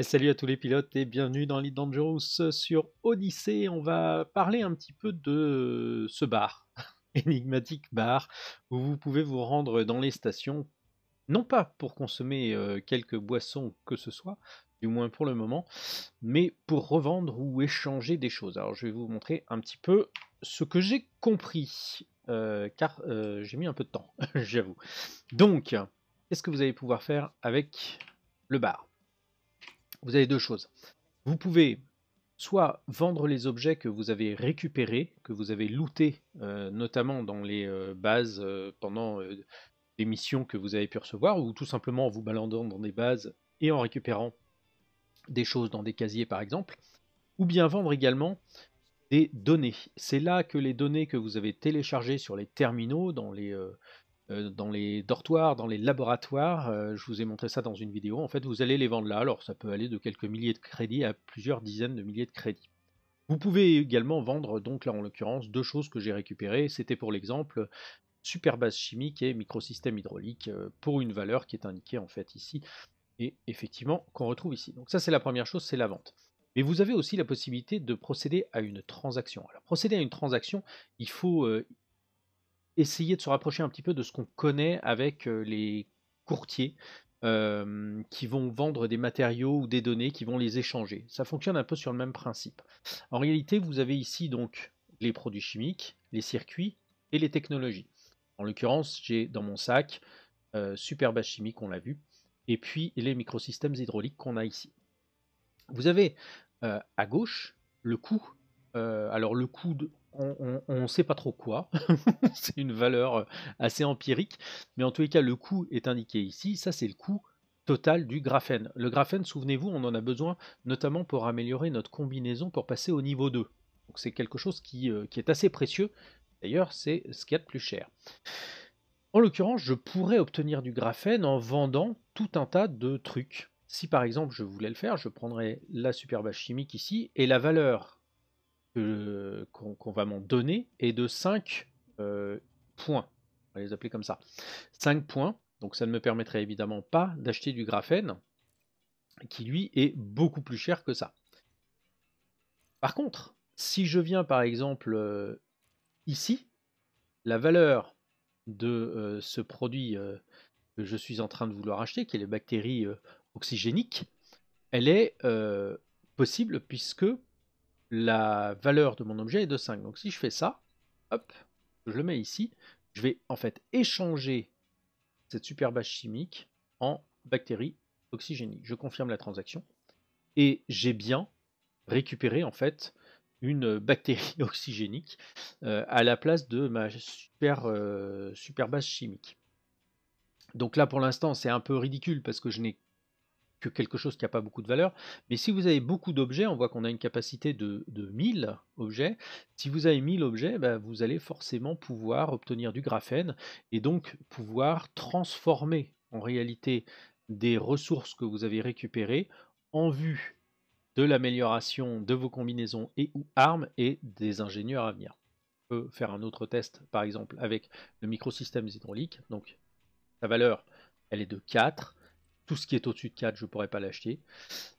salut à tous les pilotes et bienvenue dans Lead Dangerous sur Odyssey, On va parler un petit peu de ce bar, énigmatique bar, où vous pouvez vous rendre dans les stations, non pas pour consommer euh, quelques boissons que ce soit, du moins pour le moment, mais pour revendre ou échanger des choses. Alors je vais vous montrer un petit peu ce que j'ai compris, euh, car euh, j'ai mis un peu de temps, j'avoue. Donc, qu'est-ce que vous allez pouvoir faire avec le bar vous avez deux choses. Vous pouvez soit vendre les objets que vous avez récupérés, que vous avez lootés, euh, notamment dans les euh, bases euh, pendant des missions que vous avez pu recevoir, ou tout simplement en vous baladant dans des bases et en récupérant des choses dans des casiers par exemple, ou bien vendre également des données. C'est là que les données que vous avez téléchargées sur les terminaux, dans les, euh, dans les dortoirs, dans les laboratoires. Euh, je vous ai montré ça dans une vidéo. En fait, vous allez les vendre là. Alors, ça peut aller de quelques milliers de crédits à plusieurs dizaines de milliers de crédits. Vous pouvez également vendre, donc là en l'occurrence, deux choses que j'ai récupérées. C'était pour l'exemple super Superbase chimique et microsystème hydraulique euh, pour une valeur qui est indiquée en fait ici et effectivement qu'on retrouve ici. Donc ça c'est la première chose, c'est la vente. Mais vous avez aussi la possibilité de procéder à une transaction. Alors procéder à une transaction, il faut essayer de se rapprocher un petit peu de ce qu'on connaît avec euh, les courtiers euh, qui vont vendre des matériaux ou des données, qui vont les échanger. Ça fonctionne un peu sur le même principe. En réalité, vous avez ici donc les produits chimiques, les circuits et les technologies. En l'occurrence, j'ai dans mon sac euh, chimique, on l'a vu, et puis les microsystèmes hydrauliques qu'on a ici. Vous avez euh, à gauche le coût. alors le coût, on ne sait pas trop quoi. c'est une valeur euh, assez empirique, mais en tous les cas, le coût est indiqué ici. Ça, c'est le coût total du graphène. Le graphène, souvenez-vous, on en a besoin notamment pour améliorer notre combinaison pour passer au niveau 2. Donc c'est quelque chose euh, qui, est assez précieux. D'ailleurs, c'est ce qu'il y a de plus cher. En l'occurrence, je pourrais obtenir du graphène en vendant tout un tas de trucs. Si par exemple je voulais le faire, je prendrais la superbase chimique ici et la valeur qu'on va m'en donner est de 5 euh, points. On va les appeler comme ça. 5 points. Donc ça ne me permettrait évidemment pas d'acheter du graphène qui lui est beaucoup plus cher que ça. Par contre, si je viens par exemple euh, ici, la valeur de euh, ce produit que je suis en train de vouloir acheter, qui est les bactéries oxygéniques, elle est possible puisque la valeur de mon objet est de 5. Donc si je fais ça, hop, je le mets ici, je vais en fait échanger cette super base chimique en bactérie oxygéniques, Je confirme la transaction et j'ai bien récupéré en fait une bactérie oxygénique euh, à la place de ma super, euh, super base chimique. Donc là pour l'instant c'est un peu ridicule parce que je n'ai quelque chose qui n'a pas beaucoup de valeur. Mais si vous avez beaucoup d'objets, on voit qu'on a une capacité de, 1000 objets. Si vous avez 1000 objets, bah, vous allez forcément pouvoir obtenir du graphène et donc pouvoir transformer en réalité des ressources que vous avez récupérées en vue de l'amélioration de vos combinaisons et ou armes et des ingénieurs à venir. On peut faire un autre test par exemple avec le microsystème hydraulique. Donc sa valeur, elle est de 4 tout ce qui est au-dessus de 4, je ne pourrais pas l'acheter.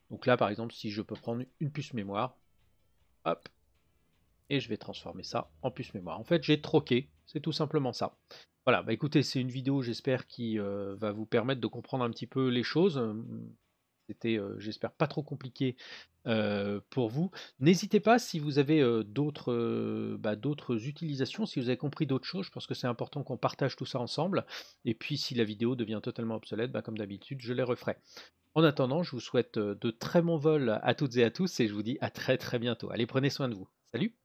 Donc là, par exemple, si je peux prendre une puce mémoire, hop, et je vais transformer ça en puce mémoire. En fait, j'ai troqué, c'est tout simplement ça. Voilà, bah écoutez, c'est une vidéo, j'espère, qui euh, va vous permettre de comprendre un petit peu les choses. C'était, j'espère, pas trop compliqué pour vous. N'hésitez pas si vous avez d'autres, bah, d'autres utilisations, si vous avez compris d'autres choses. Je pense que c'est important qu'on partage tout ça ensemble. Et puis, si la vidéo devient totalement obsolète, bah, comme d'habitude, je les referai. En attendant, je vous souhaite de très bons vols à toutes et à tous et je vous dis à très très bientôt. Allez, prenez soin de vous. Salut